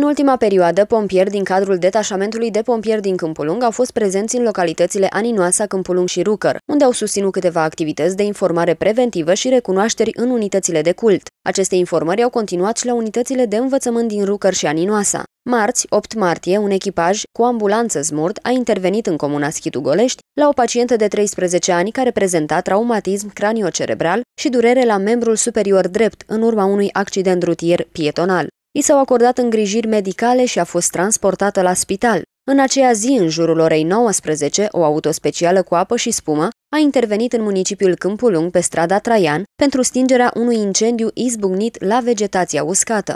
În ultima perioadă, pompieri din cadrul detașamentului de pompieri din Câmpulung au fost prezenți în localitățile Aninoasa, Câmpulung și Rucăr, unde au susținut câteva activități de informare preventivă și recunoașteri în unitățile de cult. Aceste informări au continuat și la unitățile de învățământ din Rucăr și Aninoasa. Marți, 8 martie, un echipaj cu ambulanță smurt a intervenit în comuna Schitugolești la o pacientă de 13 ani care prezenta traumatism craniocerebral și durere la membrul superior drept în urma unui accident rutier pietonal. I s-au acordat îngrijiri medicale și a fost transportată la spital. În aceea zi, în jurul orei 19, o auto specială cu apă și spumă a intervenit în municipiul Câmpulung pe strada Traian pentru stingerea unui incendiu izbucnit la vegetația uscată.